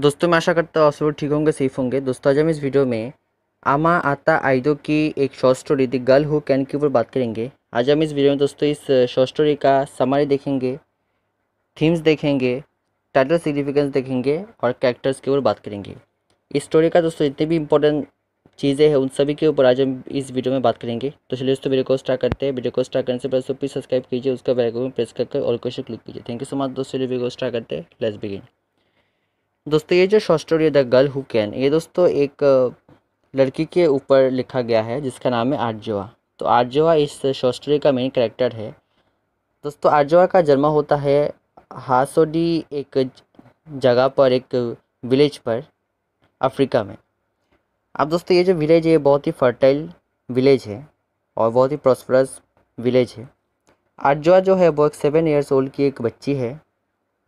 दोस्तों मैं आशा करता हूँ सब ठीक होंगे सेफ होंगे दोस्तों आज हम इस वीडियो में आमा आता आइदो की एक short story the girl who can के ऊपर बात करेंगे आज हम इस वीडियो में दोस्तों इस शॉर्ट स्टोरी का समारी देखेंगे थीम्स देखेंगे टाइटल सिग्निफिकेंस देखेंगे और कैरेक्टर्स के ऊपर बात करेंगे इस स्टोरी का दोस्तों जितनी भी इंपॉर्टेंट चीज़ें हैं उन सभी के ऊपर आज हम इस वीडियो में बात करेंगे तो चलिए दोस्तों वीडियो को स्टार्ट करते हैं वीडियो को स्टार्ट करने से पहले दोस्तों प्लीज़ सब्सक्राइब कीजिए उसका बेल आइकन प्रेस करके और क्वेश्चन क्लिक कीजिए थैंक यू सो मच दोस्तों वीडियो को स्टार्ट करते हैं लेट्स बिगिन दोस्तों ये जो शॉर्ट स्टोरी है द गर्ल हु कैन ये दोस्तों एक लड़की के ऊपर लिखा गया है जिसका नाम है आर्जवा तो आर्जवा इस शॉर्ट स्टोरी का मेन कैरेक्टर है दोस्तों आर्जवा का जन्म होता है हासोडी एक जगह पर एक विलेज पर अफ्रीका में अब दोस्तों ये जो विलेज है बहुत ही फर्टाइल विलेज है और बहुत ही प्रॉस्परस विलेज है आर्जवा जो है वो एक सेवन ईयर्स ओल्ड की एक बच्ची है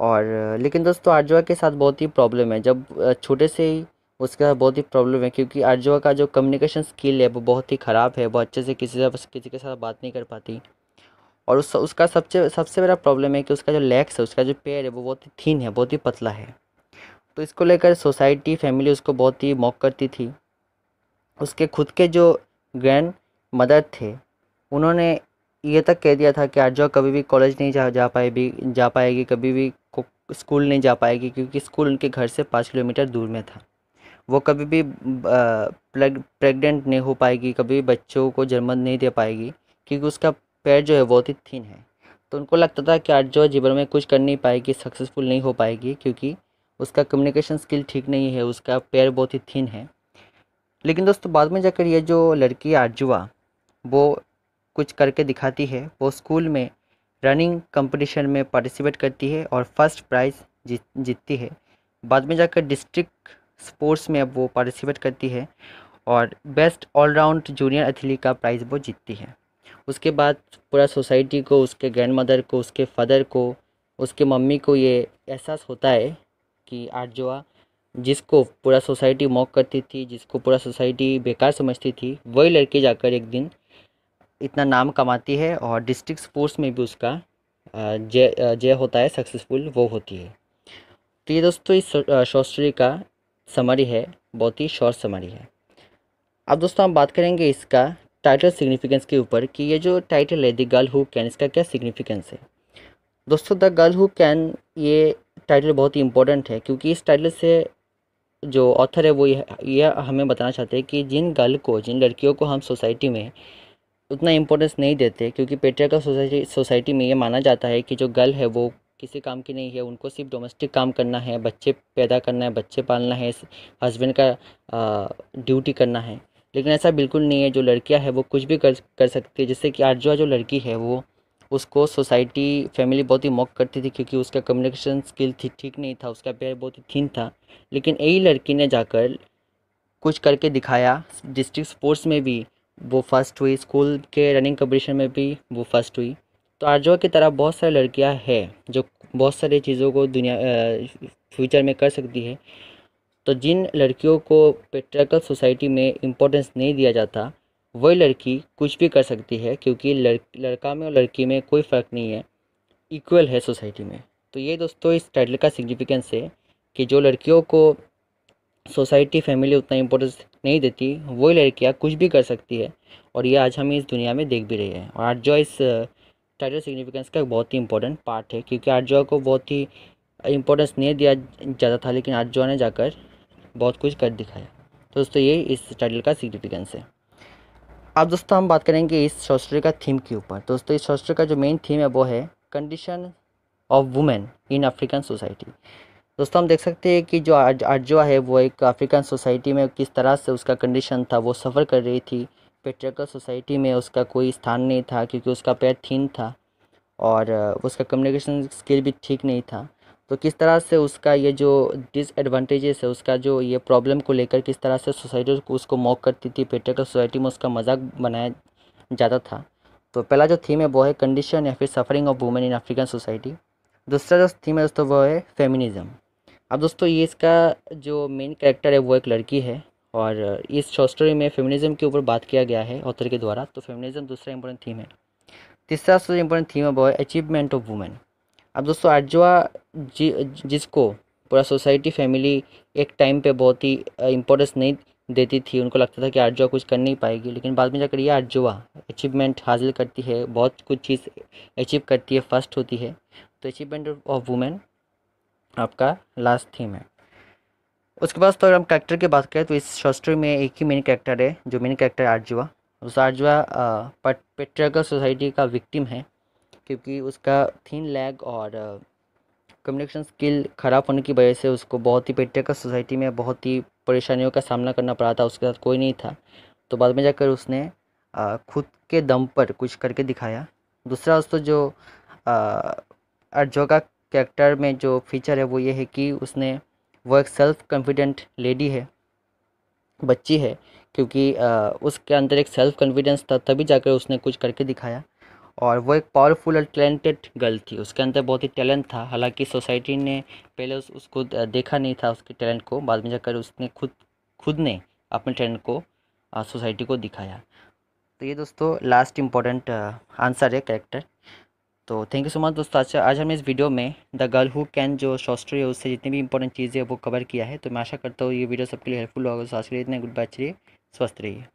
और लेकिन दोस्तों आरजुआ के साथ बहुत ही प्रॉब्लम है जब छोटे से ही उसके साथ बहुत ही प्रॉब्लम है क्योंकि आरजुआ का जो कम्युनिकेशन स्किल है वो बहुत ही ख़राब है वो अच्छे से किसी से किसी के साथ बात नहीं कर पाती और उस उसका सबसे सबसे बड़ा प्रॉब्लम है कि उसका जो लेग्स है उसका जो पैर है वो बहुत ही थीन है बहुत ही पतला है तो इसको लेकर सोसाइटी फैमिली उसको बहुत ही मॉक करती थी उसके खुद के जो ग्रैंड मदर थे उन्होंने ये तक कह दिया था कि आर्जवा कभी भी कॉलेज नहीं जा जा पाएगी जा पाएगी कभी भी स्कूल नहीं जा पाएगी क्योंकि स्कूल उनके घर से पाँच किलोमीटर दूर में था वो कभी भी प्रेग्नेंट नहीं हो पाएगी कभी भी बच्चों को जन्म नहीं दे पाएगी क्योंकि उसका पैर जो है बहुत ही थीन है तो उनको लगता था कि आर्जवा जीवन में कुछ कर नहीं पाएगी सक्सेसफुल नहीं हो पाएगी क्योंकि उसका कम्युनिकेशन स्किल ठीक नहीं है उसका पैर बहुत ही थीन है लेकिन दोस्तों बाद में जाकर ये जो लड़की आर्जुआ वो कुछ करके दिखाती है वो स्कूल में रनिंग कंपटीशन में पार्टिसिपेट करती है और फर्स्ट प्राइज़ जीत जीतती है बाद में जाकर डिस्ट्रिक्ट स्पोर्ट्स में अब वो पार्टिसिपेट करती है और बेस्ट ऑलराउंड जूनियर एथलीट का प्राइज़ वो जीतती है उसके बाद पूरा सोसाइटी को उसके ग्रैंड मदर को उसके फादर को उसके मम्मी को ये एहसास होता है कि आर्जवा जिसको पूरा सोसाइटी मॉक करती थी जिसको पूरा सोसाइटी बेकार समझती थी वही लड़की जाकर एक दिन इतना नाम कमाती है और डिस्ट्रिक्ट स्पोर्ट्स में भी उसका जय जय होता है सक्सेसफुल वो होती है तो ये दोस्तों इस शॉर्ट स्टोरी का समरी है बहुत ही शॉर्ट समरी है अब दोस्तों हम बात करेंगे इसका टाइटल सिग्निफिकेंस के ऊपर कि ये जो टाइटल है द गर्ल हु कैन इसका क्या सिग्निफिकेंस है दोस्तों द गर्ल हु कैन ये टाइटल बहुत ही इम्पोर्टेंट है क्योंकि इस टाइटल से जो ऑथर है वो यह हमें बताना चाहते हैं कि जिन गर्ल को जिन लड़कियों को हम सोसाइटी में उतना इम्पोर्टेंस नहीं देते क्योंकि का सोसाइटी सोसाइटी में ये माना जाता है कि जो गर्ल है वो किसी काम की नहीं है उनको सिर्फ डोमेस्टिक काम करना है बच्चे पैदा करना है बच्चे पालना है हस्बैंड का ड्यूटी करना है लेकिन ऐसा बिल्कुल नहीं है जो लड़कियां हैं वो कुछ भी कर कर सकती है जैसे कि आरजुआ जो लड़की है वो उसको सोसाइटी फैमिली बहुत ही मॉक करती थी क्योंकि उसका कम्युनिकेशन स्किल थी ठीक नहीं था उसका पेयर बहुत ही थीन था लेकिन यही लड़की ने जाकर कुछ करके दिखाया डिस्ट्रिक्ट स्पोर्ट्स में भी वो फ़र्स्ट हुई स्कूल के रनिंग कम्पटिशन में भी वो फ़र्स्ट हुई तो आरजवा की तरह बहुत सारी लड़कियां हैं जो बहुत सारी चीज़ों को दुनिया फ्यूचर में कर सकती है तो जिन लड़कियों को पेट्रिकल सोसाइटी में इम्पोर्टेंस नहीं दिया जाता वही लड़की कुछ भी कर सकती है क्योंकि लड़ लड़का में और लड़की में कोई फ़र्क नहीं है इक्वल है सोसाइटी में तो ये दोस्तों इस टाइटल का सिग्निफिकेंस है कि जो लड़कियों को सोसाइटी फैमिली उतना इम्पोर्टेंस नहीं देती वही लड़कियाँ कुछ भी कर सकती है और ये आज हम इस दुनिया में देख भी रहे हैं और आर्जॉ इस टाइटल सिग्निफिकेंस का एक बहुत ही इंपॉर्टेंट पार्ट है क्योंकि आर्जॉ को बहुत ही इम्पोर्टेंस नहीं दिया जाता था लेकिन आर्जॉ ने जाकर बहुत कुछ कर दिखाया तो दोस्तों ये इस टाइटल का सिग्निफिकेंस है अब दोस्तों हम बात करेंगे इस शॉस्त्र का थीम के ऊपर दोस्तों इस शॉस्त्र का जो मेन थीम है वो है condition of women in African society दोस्तों हम देख सकते हैं कि जो आर्जवा है वो एक अफ्रीकन सोसाइटी में किस तरह से उसका कंडीशन था वो सफ़र कर रही थी पेट्रिकल सोसाइटी में उसका कोई स्थान नहीं था क्योंकि उसका पैर थीन था और उसका कम्युनिकेशन स्किल भी ठीक नहीं था तो किस तरह से उसका ये जो डिसएडवांटेजेस है उसका जो ये प्रॉब्लम को लेकर किस तरह से सोसाइटी उसको मॉक करती थी पेट्रिकल सोसाइटी में उसका मजाक बनाया जाता था तो पहला जो थीम है वो है कंडीशन या फिर suffering of women in African society दूसरा जो थीम है दोस्तों वो है फेमिनिज़म अब दोस्तों ये इसका जो मेन कैरेक्टर है वो एक लड़की है और इस शॉर्ट स्टोरी में फेमिनिज़म के ऊपर बात किया गया है ऑथर के द्वारा तो फेमिनिज्म दूसरा इम्पोर्टेंट थीम है तीसरा सबसे इम्पोर्टेंट थीम है वो है अचीवमेंट ऑफ वुमेन अब दोस्तों आर्जवा जि जिसको पूरा सोसाइटी फैमिली एक टाइम पे बहुत ही इम्पोर्टेंस नहीं देती थी उनको लगता था कि आर्जुआ कुछ कर नहीं पाएगी लेकिन बाद में जाकर ये आर्जुआ अचीवमेंट हासिल करती है बहुत कुछ चीज़ अचीव करती है फर्स्ट होती है तो अचीवमेंट ऑफ वुमेन आपका लास्ट थीम है उसके बाद तो अगर हम कैरेक्टर की बात करें तो इस शॉस्ट्री में एक ही मेन कैरेक्टर है जो मेन कैरेक्टर आरजुआ उस आरजुआ पेट्रियाकल सोसाइटी का विक्टिम है क्योंकि उसका थीन लैग और कम्युनिकेशन स्किल ख़राब होने की वजह से उसको बहुत ही पेट्रियाकल सोसाइटी में बहुत ही परेशानियों का सामना करना पड़ा था उसके साथ कोई नहीं था तो बाद में जाकर उसने खुद के दम पर कुछ करके दिखाया दूसरा दोस्तों जो अर्जुआ का कैरेक्टर में जो फीचर है वो ये है कि उसने वो एक सेल्फ कॉन्फिडेंट लेडी है बच्ची है क्योंकि उसके अंदर एक सेल्फ कॉन्फिडेंस था तभी जाकर उसने कुछ करके दिखाया और वो एक पावरफुल और टैलेंटेड गर्ल थी उसके अंदर बहुत ही टैलेंट था हालांकि सोसाइटी ने पहले उस, उसको देखा नहीं था उसके टैलेंट को बाद में जाकर उसने खुद खुद ने अपने टैलेंट को सोसाइटी को दिखाया तो ये दोस्तों लास्ट इम्पोर्टेंट आंसर है कैरेक्टर तो थैंक यू सो मच दोस्तों आज अच्छा, आज हमने इस वीडियो में द गर्ल हु कैन जो शॉर्ट स्टोरी है उससे जितनी भी इंपॉर्टेंट चीज़ें वो कवर किया है तो मैं आशा करता हूँ ये वीडियो सबके लिए हेल्पफुल होगा तो आज के लिए इतने गुड बाय चलिए स्वस्थ रहिए